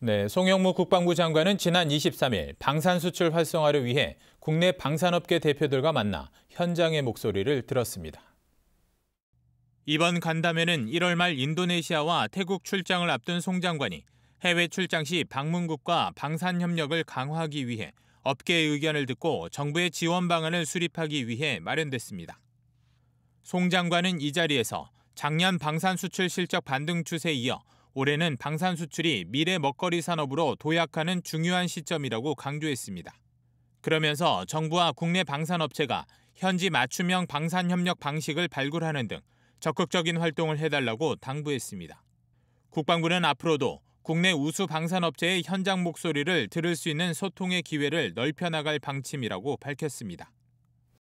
네, 송영무 국방부 장관은 지난 23일 방산 수출 활성화를 위해 국내 방산업계 대표들과 만나 현장의 목소리를 들었습니다. 이번 간담회는 1월 말 인도네시아와 태국 출장을 앞둔 송 장관이 해외 출장 시 방문국과 방산 협력을 강화하기 위해 업계의 의견을 듣고 정부의 지원 방안을 수립하기 위해 마련됐습니다. 송 장관은 이 자리에서 작년 방산 수출 실적 반등 추세에 이어 올해는 방산 수출이 미래 먹거리 산업으로 도약하는 중요한 시점이라고 강조했습니다. 그러면서 정부와 국내 방산업체가 현지 맞춤형 방산 협력 방식을 발굴하는 등 적극적인 활동을 해달라고 당부했습니다. 국방부는 앞으로도 국내 우수 방산업체의 현장 목소리를 들을 수 있는 소통의 기회를 넓혀나갈 방침이라고 밝혔습니다.